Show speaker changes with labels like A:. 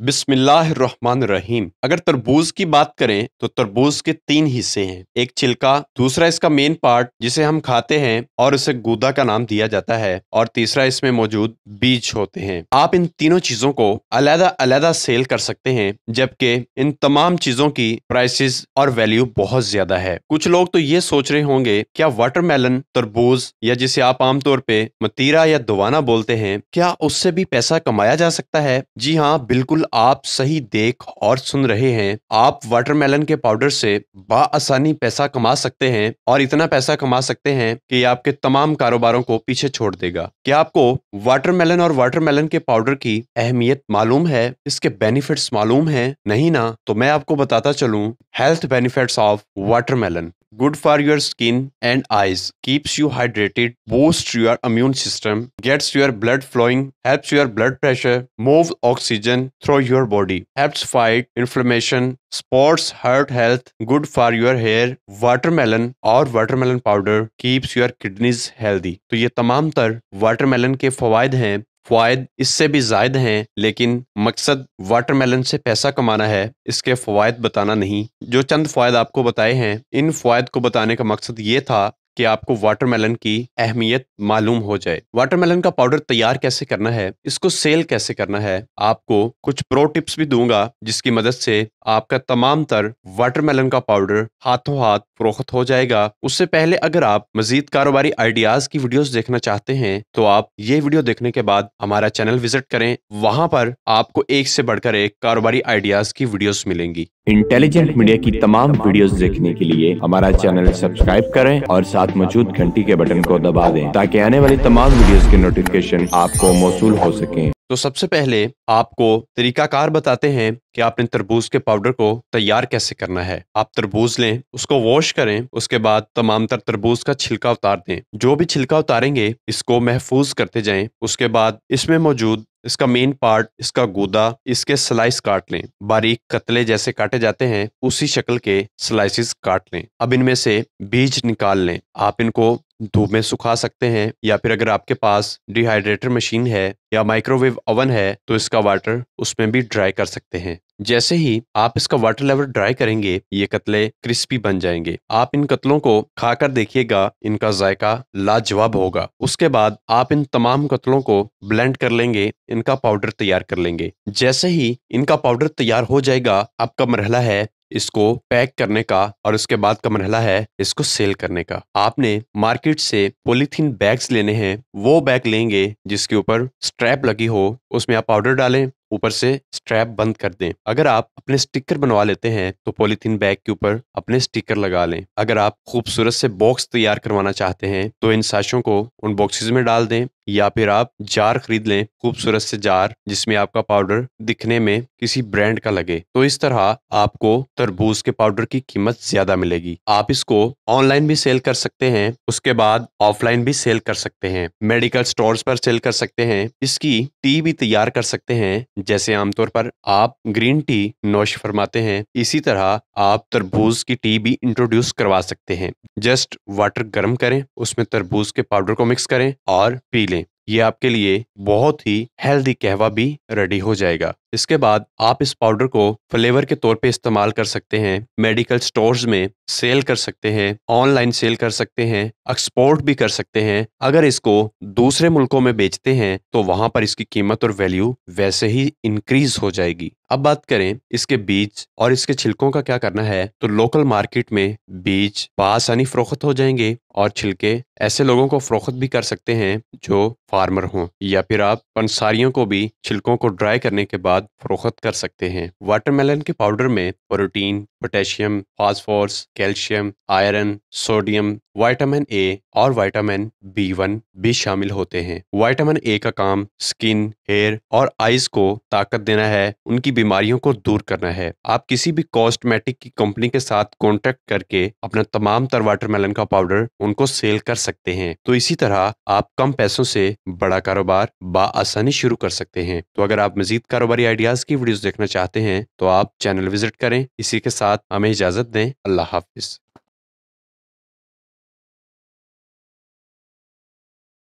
A: रहीम अगर तरबूज की बात करें तो तरबूज के तीन हिस्से हैं एक छिलका दूसरा इसका मेन पार्ट जिसे हम खाते हैं और इसे गूदा का नाम दिया जाता है और तीसरा इसमें मौजूद बीज होते हैं आप इन तीनों चीजों को अलहदा अलहदा सेल कर सकते हैं जबकि इन तमाम चीजों की प्राइसिस और वैल्यू बहुत ज्यादा है कुछ लोग तो ये सोच रहे होंगे क्या वाटरमेलन तरबूज या जिसे आप आमतौर पे मतीरा या दुवाना बोलते हैं क्या उससे भी पैसा कमाया जा सकता है जी हाँ बिल्कुल बिल्कुल आप सही देख और सुन रहे हैं आप वाटरमेलन के पाउडर से आसानी पैसा कमा सकते हैं और इतना पैसा कमा सकते हैं कि आपके तमाम कारोबारों को पीछे छोड़ देगा क्या आपको वाटरमेलन और वाटरमेलन के पाउडर की अहमियत मालूम है इसके बेनिफिट्स मालूम है नहीं ना तो मैं आपको बताता चलूँ health benefits of watermelon good for your skin and eyes keeps you hydrated boosts your immune system gets your blood flowing helps your blood pressure moves oxygen through your body helps fight inflammation sports heart health good for your hair watermelon और watermelon powder keeps your kidneys healthy तो ये तमाम तर watermelon के फवायद हैं फायद इससे भी जायद हैं लेकिन मकसद वाटरमेलन से पैसा कमाना है इसके फवायद बताना नहीं जो चंद फायद आपको बताए हैं इन फायद को बताने का मकसद ये था कि आपको वाटरमेलन की अहमियत मालूम हो जाए वाटरमेलन का पाउडर तैयार कैसे करना है इसको सेल कैसे करना है आपको कुछ प्रो टिप्स भी दूंगा जिसकी मदद से आपका तमाम तर वाटरमेलन का पाउडर हाथों हाथ फरोख्त हो जाएगा उससे पहले अगर आप मजीद कारोबारी आइडियाज की वीडियोस देखना चाहते हैं तो आप ये वीडियो देखने के बाद हमारा चैनल विजिट करें वहां पर आपको एक से बढ़कर एक कारोबारी आइडियाज की वीडियोज मिलेंगी इंटेलिजेंट मीडिया की तमाम वीडियोस देखने के लिए हमारा चैनल सब्सक्राइब करें और साथ मौजूद घंटी के बटन को दबा दें ताकि आने वाली तमाम वीडियोस के नोटिफिकेशन आपको मौसू हो सकें। तो सबसे पहले आपको तरीकाकार बताते हैं कि आपने तरबूज के पाउडर को तैयार कैसे करना है आप तरबूज लें उसको वॉश करें उसके बाद तमाम तर तरबूज का छिलका उतार दें जो भी छिलका उतारेंगे इसको महफूज करते जाएं उसके बाद इसमें मौजूद इसका मेन पार्ट इसका गोदा इसके स्लाइस काट लें बारीक कतले जैसे काटे जाते हैं उसी शक्ल के स्लाइसिस काट लें अब इनमें से बीज निकाल लें आप इनको धूप में सुखा सकते हैं या फिर अगर आपके पास डिहाइड्रेटर मशीन है या माइक्रोवेव ओवन है तो इसका वाटर उसमें भी ड्राई कर सकते हैं जैसे ही आप इसका वाटर लेवल ड्राई करेंगे ये कतले क्रिस्पी बन जाएंगे आप इन कतलों को खाकर देखिएगा इनका जायका लाजवाब होगा उसके बाद आप इन तमाम कतलों को ब्लेंड कर लेंगे इनका पाउडर तैयार कर लेंगे जैसे ही इनका पाउडर तैयार हो जाएगा आपका मरहला है इसको पैक करने का और उसके बाद का मरहला है इसको सेल करने का आपने मार्केट से पोलिथीन बैग्स लेने हैं वो बैग लेंगे जिसके ऊपर स्ट्रैप लगी हो उसमें आप पाउडर डालें ऊपर से स्ट्रैप बंद कर दें अगर आप अपने स्टिकर बनवा लेते हैं तो पॉलीथीन बैग के ऊपर अपने स्टिकर लगा लें अगर आप खूबसूरत से बॉक्स तैयार करवाना चाहते हैं तो इन साशों को उन बॉक्सेस में डाल दें या फिर आप जार खरीद लें खूबसूरत से जार जिसमें आपका पाउडर दिखने में किसी ब्रांड का लगे तो इस तरह आपको तरबूज के पाउडर की कीमत ज्यादा मिलेगी आप इसको ऑनलाइन भी सेल कर सकते हैं उसके बाद ऑफलाइन भी सेल कर सकते हैं मेडिकल स्टोर पर सेल कर सकते हैं इसकी टी भी तैयार कर सकते हैं जैसे आमतौर पर आप ग्रीन टी नोश फरमाते हैं इसी तरह आप तरबूज की टी भी इंट्रोड्यूस करवा सकते हैं जस्ट वाटर गर्म करें उसमें तरबूज के पाउडर को मिक्स करें और पी लें ये आपके लिए बहुत ही हेल्दी कहवा भी रेडी हो जाएगा इसके बाद आप इस पाउडर को फ्लेवर के तौर पे इस्तेमाल कर सकते हैं मेडिकल स्टोर्स में सेल कर सकते हैं ऑनलाइन सेल कर सकते हैं एक्सपोर्ट भी कर सकते हैं अगर इसको दूसरे मुल्कों में बेचते हैं तो वहां पर इसकी कीमत और वैल्यू वैसे ही इंक्रीज हो जाएगी अब बात करें इसके बीज और इसके छिलकों का क्या करना है तो लोकल मार्केट में बीज बासानी फरोख्त हो जाएंगे और छिलके ऐसे लोगों को फरोख्त भी कर सकते हैं जो फार्मर हों या फिर आप पंसारियों को भी छिलकों को ड्राई करने के बाद बाद फरोख्त कर सकते हैं वाटरमेलन के पाउडर में protein potassium phosphorus calcium iron sodium vitamin A और वाइटामिन बी वन भी शामिल होते हैं वाइटामिन ए का काम स्किन हेयर और आईज को ताकत देना है उनकी बीमारियों को दूर करना है आप किसी भी कॉस्मेटिक की कंपनी के साथ कॉन्टेक्ट करके अपना तमाम तर वाटरमेलन का पाउडर उनको सेल कर सकते हैं तो इसी तरह आप कम पैसों से बड़ा कारोबार आसानी शुरू कर सकते हैं तो अगर आप मजीद कारोबारी आइडियाज की वीडियो देखना चाहते हैं तो आप चैनल विजिट करें इसी के साथ साथ हमें इजाज़त दें अल्लाह हाफिज़